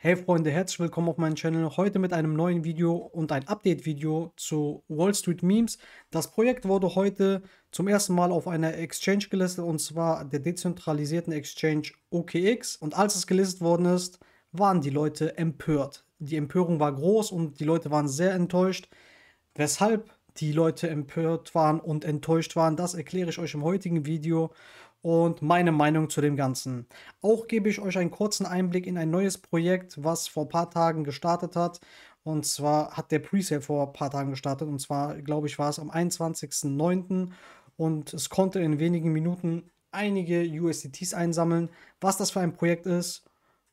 Hey Freunde, herzlich willkommen auf meinem Channel. Heute mit einem neuen Video und ein Update-Video zu Wall Street Memes. Das Projekt wurde heute zum ersten Mal auf einer Exchange gelistet und zwar der dezentralisierten Exchange OKX. Und als es gelistet worden ist, waren die Leute empört. Die Empörung war groß und die Leute waren sehr enttäuscht. Weshalb die Leute empört waren und enttäuscht waren, das erkläre ich euch im heutigen Video und meine Meinung zu dem Ganzen. Auch gebe ich euch einen kurzen Einblick in ein neues Projekt, was vor ein paar Tagen gestartet hat. Und zwar hat der Presale vor ein paar Tagen gestartet. Und zwar, glaube ich, war es am 21.09. Und es konnte in wenigen Minuten einige USDTs einsammeln. Was das für ein Projekt ist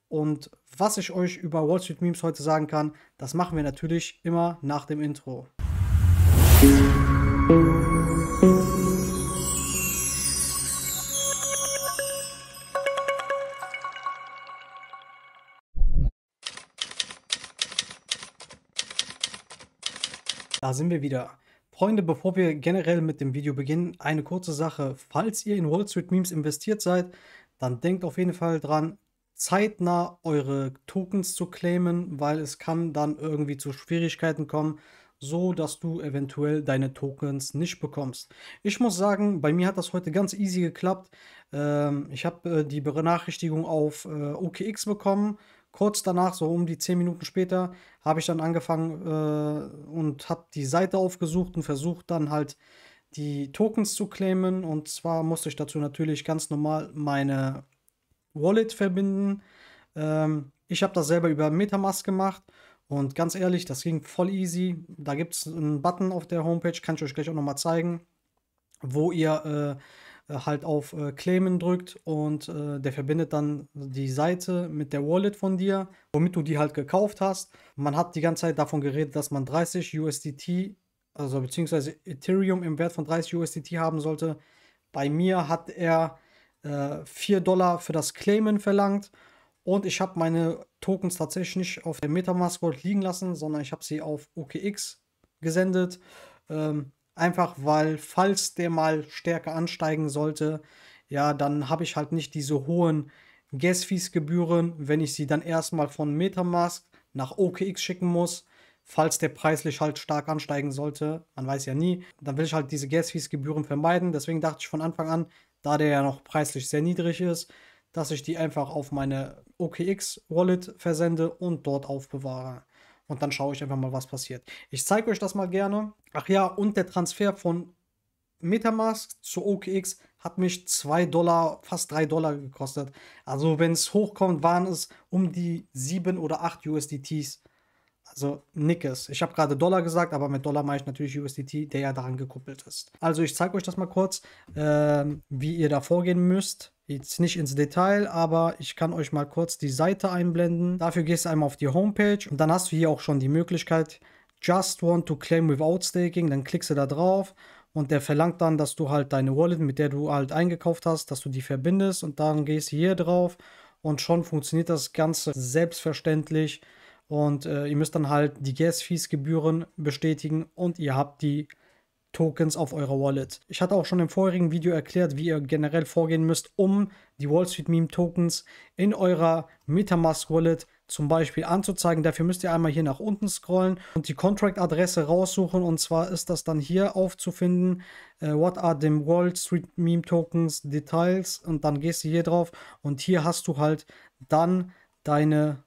und was ich euch über Wall Street Memes heute sagen kann, das machen wir natürlich immer nach dem Intro. Da sind wir wieder. Freunde, bevor wir generell mit dem Video beginnen, eine kurze Sache. Falls ihr in Wall Street Memes investiert seid, dann denkt auf jeden Fall dran, zeitnah eure Tokens zu claimen, weil es kann dann irgendwie zu Schwierigkeiten kommen, so dass du eventuell deine Tokens nicht bekommst. Ich muss sagen, bei mir hat das heute ganz easy geklappt. Ähm, ich habe äh, die Benachrichtigung auf äh, OKX bekommen kurz danach, so um die zehn Minuten später, habe ich dann angefangen äh, und habe die Seite aufgesucht und versucht dann halt die Tokens zu claimen. Und zwar musste ich dazu natürlich ganz normal meine Wallet verbinden. Ähm, ich habe das selber über Metamask gemacht. Und ganz ehrlich, das ging voll easy. Da gibt es einen Button auf der Homepage, kann ich euch gleich auch nochmal zeigen, wo ihr äh, äh, halt auf äh, Claimen drückt und äh, der verbindet dann die Seite mit der Wallet von dir, womit du die halt gekauft hast. Man hat die ganze Zeit davon geredet, dass man 30 USDT, also beziehungsweise Ethereum im Wert von 30 USDT haben sollte. Bei mir hat er äh, 4 Dollar für das Claimen verlangt und ich habe meine Tokens tatsächlich nicht auf der Metamask Gold liegen lassen, sondern ich habe sie auf OKX gesendet. Ähm, Einfach weil, falls der mal stärker ansteigen sollte, ja, dann habe ich halt nicht diese hohen Gas-Fees-Gebühren, wenn ich sie dann erstmal von Metamask nach OKX schicken muss. Falls der preislich halt stark ansteigen sollte, man weiß ja nie, dann will ich halt diese Gas-Fees-Gebühren vermeiden. Deswegen dachte ich von Anfang an, da der ja noch preislich sehr niedrig ist, dass ich die einfach auf meine OKX-Wallet versende und dort aufbewahre und dann schaue ich einfach mal, was passiert. Ich zeige euch das mal gerne. Ach ja, und der Transfer von Metamask zu OKX hat mich 2 Dollar, fast 3 Dollar gekostet. Also wenn es hochkommt, waren es um die 7 oder 8 USDTs. Also Nickes. Ich habe gerade Dollar gesagt, aber mit Dollar meine ich natürlich USDT, der ja daran gekuppelt ist. Also ich zeige euch das mal kurz, ähm, wie ihr da vorgehen müsst. Jetzt nicht ins Detail, aber ich kann euch mal kurz die Seite einblenden. Dafür gehst du einmal auf die Homepage und dann hast du hier auch schon die Möglichkeit, Just want to claim without staking. Dann klickst du da drauf und der verlangt dann, dass du halt deine Wallet, mit der du halt eingekauft hast, dass du die verbindest und dann gehst du hier drauf und schon funktioniert das Ganze selbstverständlich und äh, ihr müsst dann halt die Gas-Fees-Gebühren bestätigen und ihr habt die Tokens auf eurer Wallet. Ich hatte auch schon im vorherigen Video erklärt, wie ihr generell vorgehen müsst, um die Wall Street Meme Tokens in eurer Metamask Wallet zum Beispiel anzuzeigen. Dafür müsst ihr einmal hier nach unten scrollen und die Contract-Adresse raussuchen. Und zwar ist das dann hier aufzufinden. Äh, what are the Wall Street Meme Tokens Details? Und dann gehst du hier drauf und hier hast du halt dann deine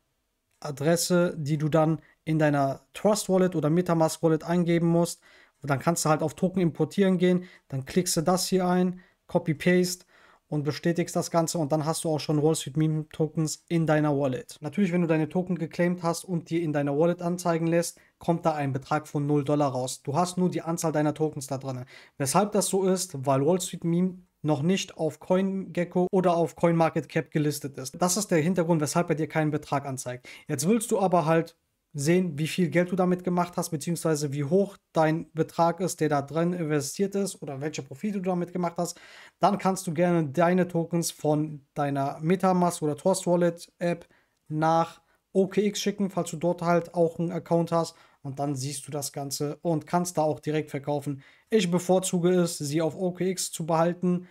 Adresse, die du dann in deiner Trust Wallet oder Metamask Wallet eingeben musst. Und dann kannst du halt auf Token importieren gehen, dann klickst du das hier ein, Copy-Paste und bestätigst das Ganze und dann hast du auch schon Wall Street Meme Tokens in deiner Wallet. Natürlich, wenn du deine Token geclaimed hast und die in deiner Wallet anzeigen lässt, kommt da ein Betrag von 0 Dollar raus. Du hast nur die Anzahl deiner Tokens da drin. Weshalb das so ist, weil Wall Street Meme noch nicht auf CoinGecko oder auf CoinMarketCap gelistet ist. Das ist der Hintergrund, weshalb er dir keinen Betrag anzeigt. Jetzt willst du aber halt sehen, wie viel Geld du damit gemacht hast, beziehungsweise wie hoch dein Betrag ist, der da drin investiert ist oder welche Profite du damit gemacht hast, dann kannst du gerne deine Tokens von deiner Metamask oder Trust Wallet App nach OKX schicken, falls du dort halt auch einen Account hast und dann siehst du das Ganze und kannst da auch direkt verkaufen. Ich bevorzuge es, sie auf OKX zu behalten,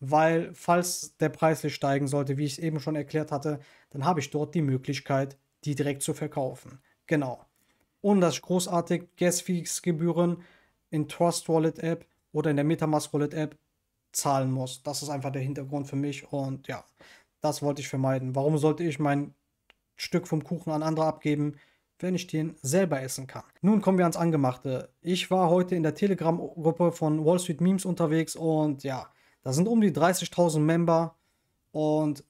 weil falls der Preis steigen sollte, wie ich es eben schon erklärt hatte, dann habe ich dort die Möglichkeit, die direkt zu verkaufen. Genau. Und das ist großartig, Gas-Fees-Gebühren in Trust Wallet App oder in der Metamask Wallet App zahlen muss. Das ist einfach der Hintergrund für mich und ja, das wollte ich vermeiden. Warum sollte ich mein Stück vom Kuchen an andere abgeben, wenn ich den selber essen kann? Nun kommen wir ans Angemachte. Ich war heute in der Telegram-Gruppe von Wall Street Memes unterwegs und ja, da sind um die 30.000 Member und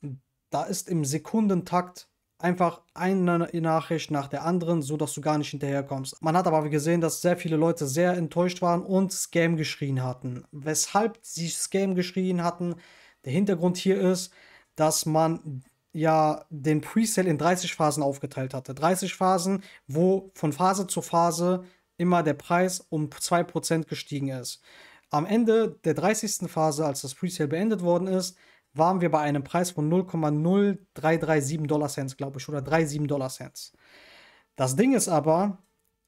da ist im Sekundentakt einfach eine Nachricht nach der anderen, so dass du gar nicht hinterherkommst. Man hat aber gesehen, dass sehr viele Leute sehr enttäuscht waren und Scam geschrien hatten. Weshalb sie Scam geschrien hatten, der Hintergrund hier ist, dass man ja den Presale in 30 Phasen aufgeteilt hatte. 30 Phasen, wo von Phase zu Phase immer der Preis um 2% gestiegen ist. Am Ende der 30. Phase, als das Presale beendet worden ist, waren wir bei einem Preis von 0,0337 Dollar Cents, glaube ich, oder 37 Dollar Cents. Das Ding ist aber,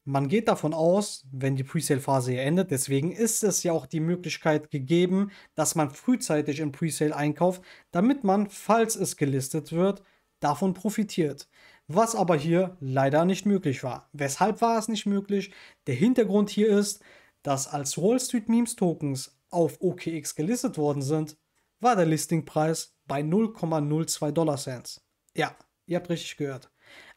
man geht davon aus, wenn die Presale-Phase hier endet, deswegen ist es ja auch die Möglichkeit gegeben, dass man frühzeitig im Presale einkauft, damit man, falls es gelistet wird, davon profitiert. Was aber hier leider nicht möglich war. Weshalb war es nicht möglich? Der Hintergrund hier ist, dass als Wall Street Memes Tokens auf OKX gelistet worden sind, war der Listingpreis bei 0,02 Dollar Cents. Ja, ihr habt richtig gehört.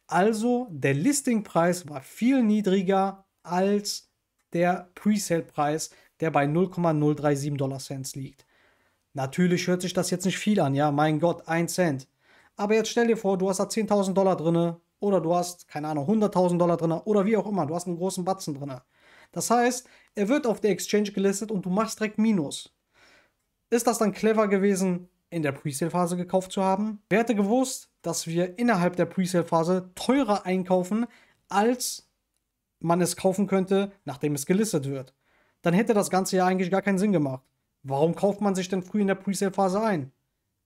Also der Listingpreis war viel niedriger als der Presale-Preis, der bei 0,037 Dollar Cents liegt. Natürlich hört sich das jetzt nicht viel an, ja, mein Gott, 1 Cent. Aber jetzt stell dir vor, du hast da 10.000 Dollar drin oder du hast, keine Ahnung, 100.000 Dollar drin oder wie auch immer, du hast einen großen Batzen drin. Das heißt, er wird auf der Exchange gelistet und du machst direkt Minus. Ist das dann clever gewesen, in der Presale-Phase gekauft zu haben? Wer hätte gewusst, dass wir innerhalb der Presale-Phase teurer einkaufen, als man es kaufen könnte, nachdem es gelistet wird? Dann hätte das Ganze ja eigentlich gar keinen Sinn gemacht. Warum kauft man sich denn früh in der Presale-Phase ein?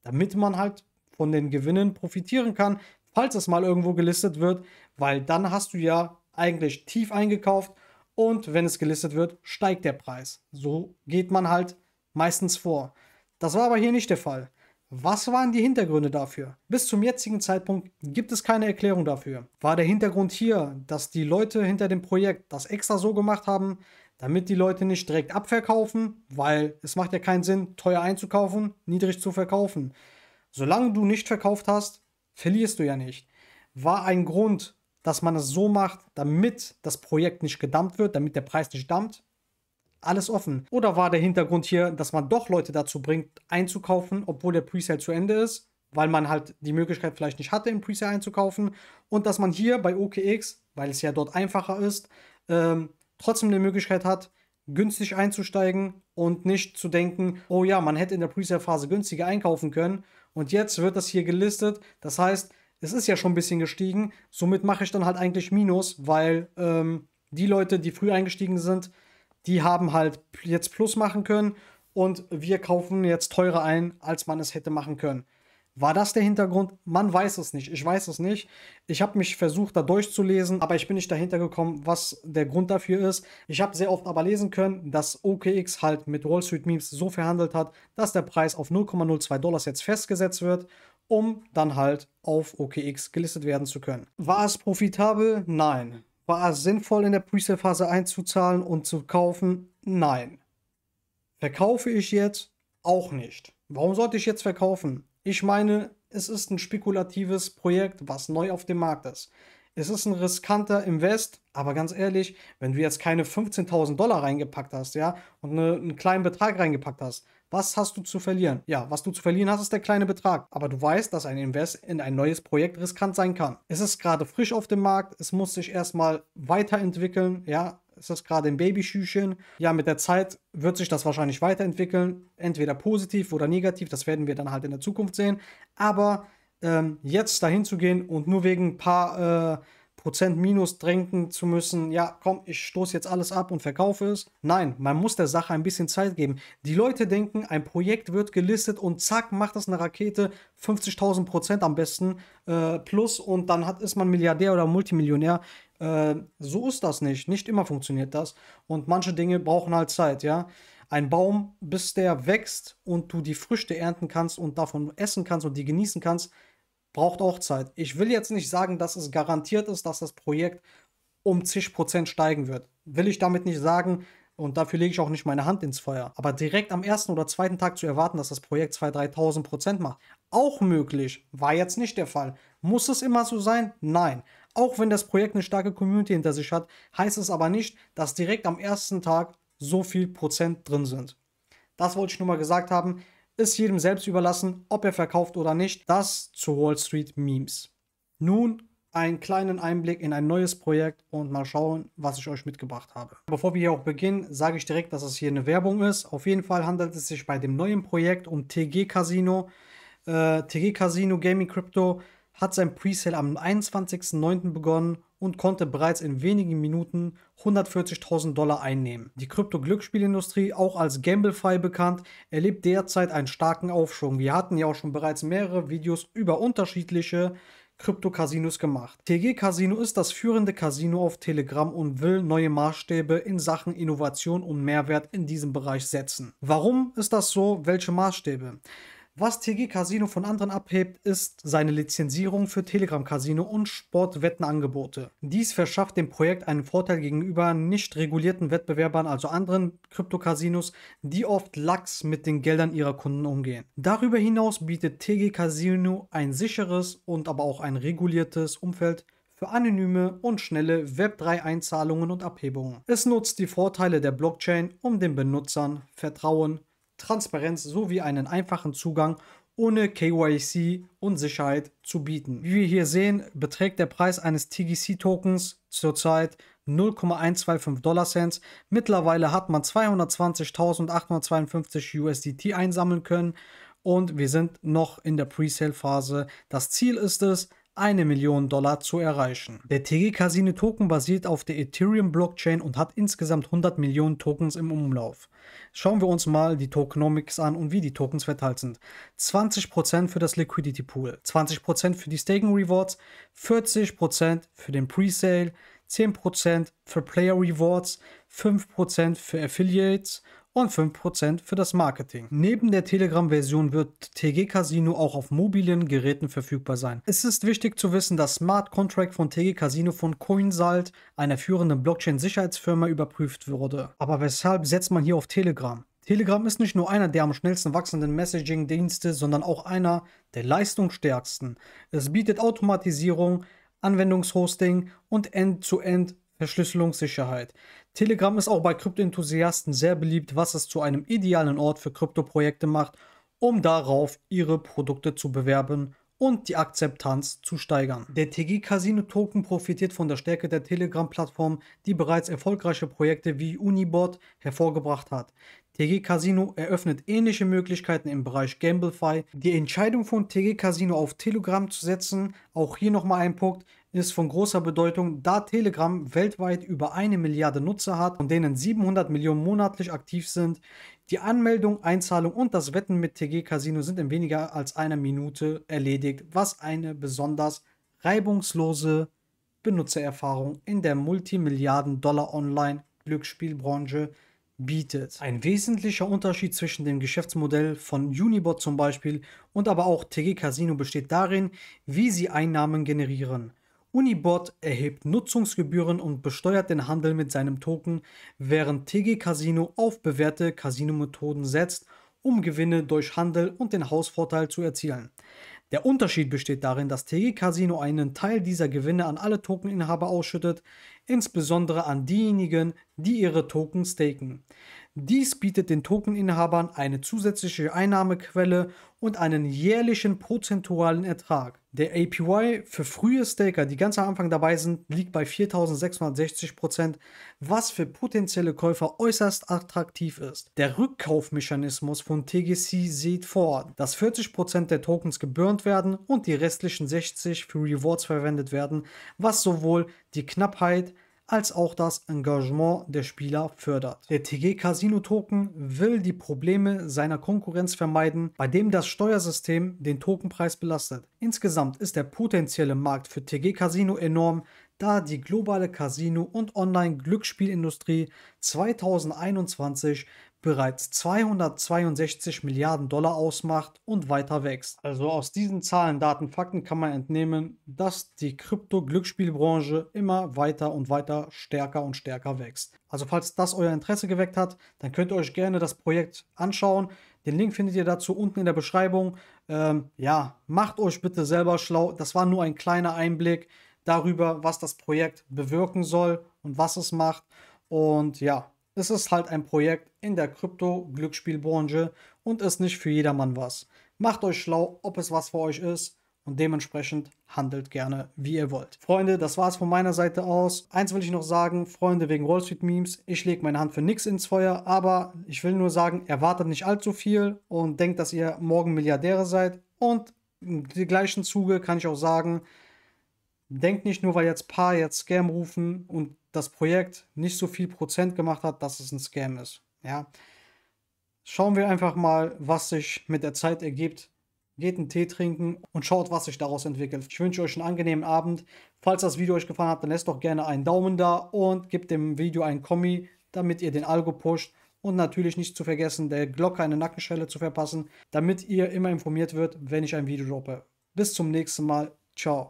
Damit man halt von den Gewinnen profitieren kann, falls es mal irgendwo gelistet wird, weil dann hast du ja eigentlich tief eingekauft und wenn es gelistet wird, steigt der Preis. So geht man halt meistens vor. Das war aber hier nicht der Fall. Was waren die Hintergründe dafür? Bis zum jetzigen Zeitpunkt gibt es keine Erklärung dafür. War der Hintergrund hier, dass die Leute hinter dem Projekt das extra so gemacht haben, damit die Leute nicht direkt abverkaufen, weil es macht ja keinen Sinn, teuer einzukaufen, niedrig zu verkaufen. Solange du nicht verkauft hast, verlierst du ja nicht. War ein Grund, dass man es so macht, damit das Projekt nicht gedampft wird, damit der Preis nicht dampft, alles offen. Oder war der Hintergrund hier, dass man doch Leute dazu bringt, einzukaufen, obwohl der Presale zu Ende ist, weil man halt die Möglichkeit vielleicht nicht hatte, im Presale einzukaufen. Und dass man hier bei OKX, weil es ja dort einfacher ist, ähm, trotzdem eine Möglichkeit hat, günstig einzusteigen und nicht zu denken, oh ja, man hätte in der Presale-Phase günstiger einkaufen können. Und jetzt wird das hier gelistet. Das heißt, es ist ja schon ein bisschen gestiegen. Somit mache ich dann halt eigentlich Minus, weil ähm, die Leute, die früh eingestiegen sind, die haben halt jetzt Plus machen können und wir kaufen jetzt teurer ein, als man es hätte machen können. War das der Hintergrund? Man weiß es nicht. Ich weiß es nicht. Ich habe mich versucht, da durchzulesen, aber ich bin nicht dahinter gekommen, was der Grund dafür ist. Ich habe sehr oft aber lesen können, dass OKX halt mit Wall Street Memes so verhandelt hat, dass der Preis auf 0,02 Dollar jetzt festgesetzt wird, um dann halt auf OKX gelistet werden zu können. War es profitabel? Nein. War es sinnvoll, in der Presale-Phase einzuzahlen und zu kaufen? Nein. Verkaufe ich jetzt? Auch nicht. Warum sollte ich jetzt verkaufen? Ich meine, es ist ein spekulatives Projekt, was neu auf dem Markt ist es ist ein riskanter Invest, aber ganz ehrlich, wenn du jetzt keine 15.000 Dollar reingepackt hast, ja, und eine, einen kleinen Betrag reingepackt hast, was hast du zu verlieren? Ja, was du zu verlieren hast, ist der kleine Betrag. Aber du weißt, dass ein Invest in ein neues Projekt riskant sein kann. Es ist gerade frisch auf dem Markt, es muss sich erstmal weiterentwickeln, ja. Es ist gerade ein Babyschüchen. Ja, mit der Zeit wird sich das wahrscheinlich weiterentwickeln. Entweder positiv oder negativ. Das werden wir dann halt in der Zukunft sehen. Aber ähm, jetzt dahin zu gehen und nur wegen ein paar äh, Prozent Minus drängen zu müssen, ja, komm, ich stoße jetzt alles ab und verkaufe es. Nein, man muss der Sache ein bisschen Zeit geben. Die Leute denken, ein Projekt wird gelistet und zack, macht das eine Rakete, 50.000 Prozent am besten äh, plus und dann hat, ist man Milliardär oder Multimillionär. Äh, so ist das nicht. Nicht immer funktioniert das. Und manche Dinge brauchen halt Zeit, ja. Ein Baum, bis der wächst und du die Früchte ernten kannst und davon essen kannst und die genießen kannst, braucht auch Zeit. Ich will jetzt nicht sagen, dass es garantiert ist, dass das Projekt um zig Prozent steigen wird. Will ich damit nicht sagen und dafür lege ich auch nicht meine Hand ins Feuer. Aber direkt am ersten oder zweiten Tag zu erwarten, dass das Projekt 2.000, 3.000 Prozent macht, auch möglich, war jetzt nicht der Fall. Muss es immer so sein? Nein. Auch wenn das Projekt eine starke Community hinter sich hat, heißt es aber nicht, dass direkt am ersten Tag so viel Prozent drin sind. Das wollte ich nur mal gesagt haben. Ist jedem selbst überlassen, ob er verkauft oder nicht. Das zu Wall Street Memes. Nun einen kleinen Einblick in ein neues Projekt und mal schauen, was ich euch mitgebracht habe. Bevor wir hier auch beginnen, sage ich direkt, dass es hier eine Werbung ist. Auf jeden Fall handelt es sich bei dem neuen Projekt um TG Casino. Äh, TG Casino Gaming Crypto hat sein Presale am 21.09. begonnen und konnte bereits in wenigen Minuten 140.000 Dollar einnehmen. Die Krypto-Glücksspielindustrie, auch als Gamblefy bekannt, erlebt derzeit einen starken Aufschwung. Wir hatten ja auch schon bereits mehrere Videos über unterschiedliche Krypto-Casinos gemacht. TG Casino ist das führende Casino auf Telegram und will neue Maßstäbe in Sachen Innovation und Mehrwert in diesem Bereich setzen. Warum ist das so? Welche Maßstäbe? Was TG Casino von anderen abhebt, ist seine Lizenzierung für Telegram Casino und Sportwettenangebote. Dies verschafft dem Projekt einen Vorteil gegenüber nicht regulierten Wettbewerbern, also anderen Krypto-Casinos, die oft lax mit den Geldern ihrer Kunden umgehen. Darüber hinaus bietet TG Casino ein sicheres und aber auch ein reguliertes Umfeld für anonyme und schnelle Web3-Einzahlungen und Abhebungen. Es nutzt die Vorteile der Blockchain, um den Benutzern Vertrauen Transparenz sowie einen einfachen Zugang ohne KYC und Sicherheit zu bieten. Wie wir hier sehen, beträgt der Preis eines TGC-Tokens zurzeit 0,125 Dollar Cents. Mittlerweile hat man 220.852 USDT einsammeln können und wir sind noch in der Presale-Phase. Das Ziel ist es, eine Million Dollar zu erreichen. Der TG Casino Token basiert auf der Ethereum Blockchain und hat insgesamt 100 Millionen Tokens im Umlauf. Schauen wir uns mal die Tokenomics an und wie die Tokens verteilt sind. 20% für das Liquidity Pool, 20% für die Staking Rewards, 40% für den Presale, 10% für Player Rewards, 5% für Affiliates und 5% für das Marketing. Neben der Telegram-Version wird TG Casino auch auf mobilen Geräten verfügbar sein. Es ist wichtig zu wissen, dass Smart Contract von TG Casino von Coinsalt, einer führenden Blockchain-Sicherheitsfirma, überprüft wurde. Aber weshalb setzt man hier auf Telegram? Telegram ist nicht nur einer der am schnellsten wachsenden Messaging-Dienste, sondern auch einer der leistungsstärksten. Es bietet Automatisierung, Anwendungshosting und End-zu-End -End Verschlüsselungssicherheit. Telegram ist auch bei Kryptoenthusiasten sehr beliebt, was es zu einem idealen Ort für Kryptoprojekte macht, um darauf ihre Produkte zu bewerben und die Akzeptanz zu steigern. Der TG Casino Token profitiert von der Stärke der Telegram-Plattform, die bereits erfolgreiche Projekte wie Unibot hervorgebracht hat. TG Casino eröffnet ähnliche Möglichkeiten im Bereich Gamblefy. Die Entscheidung von TG Casino auf Telegram zu setzen, auch hier nochmal ein Punkt, ist von großer Bedeutung, da Telegram weltweit über eine Milliarde Nutzer hat, von denen 700 Millionen monatlich aktiv sind. Die Anmeldung, Einzahlung und das Wetten mit TG Casino sind in weniger als einer Minute erledigt, was eine besonders reibungslose Benutzererfahrung in der Multimilliarden-Dollar-Online-Glücksspielbranche bietet. Ein wesentlicher Unterschied zwischen dem Geschäftsmodell von Unibot zum Beispiel und aber auch TG Casino besteht darin, wie sie Einnahmen generieren. Unibot erhebt Nutzungsgebühren und besteuert den Handel mit seinem Token, während TG Casino auf bewährte Casino-Methoden setzt, um Gewinne durch Handel und den Hausvorteil zu erzielen. Der Unterschied besteht darin, dass TG Casino einen Teil dieser Gewinne an alle Tokeninhaber ausschüttet, insbesondere an diejenigen, die ihre Token staken. Dies bietet den Tokeninhabern eine zusätzliche Einnahmequelle und einen jährlichen prozentualen Ertrag. Der APY für frühe Staker, die ganz am Anfang dabei sind, liegt bei 4660%, was für potenzielle Käufer äußerst attraktiv ist. Der Rückkaufmechanismus von TGC sieht vor, dass 40% der Tokens gebürnt werden und die restlichen 60 für Rewards verwendet werden, was sowohl die Knappheit als auch das Engagement der Spieler fördert. Der TG Casino Token will die Probleme seiner Konkurrenz vermeiden, bei dem das Steuersystem den Tokenpreis belastet. Insgesamt ist der potenzielle Markt für TG Casino enorm, da die globale Casino- und Online-Glücksspielindustrie 2021 bereits 262 Milliarden Dollar ausmacht und weiter wächst. Also aus diesen Zahlen, Daten, Fakten kann man entnehmen, dass die Krypto-Glücksspielbranche immer weiter und weiter stärker und stärker wächst. Also falls das euer Interesse geweckt hat, dann könnt ihr euch gerne das Projekt anschauen. Den Link findet ihr dazu unten in der Beschreibung. Ähm, ja, macht euch bitte selber schlau. Das war nur ein kleiner Einblick darüber, was das Projekt bewirken soll und was es macht. Und ja, es ist halt ein Projekt in der Krypto-Glücksspielbranche und ist nicht für jedermann was. Macht euch schlau, ob es was für euch ist und dementsprechend handelt gerne, wie ihr wollt. Freunde, das war es von meiner Seite aus. Eins will ich noch sagen, Freunde wegen Wall Street Memes, ich lege meine Hand für nichts ins Feuer, aber ich will nur sagen, erwartet nicht allzu viel und denkt, dass ihr morgen Milliardäre seid und im gleichen Zuge kann ich auch sagen, Denkt nicht nur, weil jetzt paar jetzt Scam rufen und das Projekt nicht so viel Prozent gemacht hat, dass es ein Scam ist. Ja. Schauen wir einfach mal, was sich mit der Zeit ergibt. Geht einen Tee trinken und schaut, was sich daraus entwickelt. Ich wünsche euch einen angenehmen Abend. Falls das Video euch gefallen hat, dann lasst doch gerne einen Daumen da und gebt dem Video einen Kommi, damit ihr den Algo pusht. Und natürlich nicht zu vergessen, der Glocke eine Nackenschelle zu verpassen, damit ihr immer informiert wird, wenn ich ein Video droppe. Bis zum nächsten Mal. Ciao.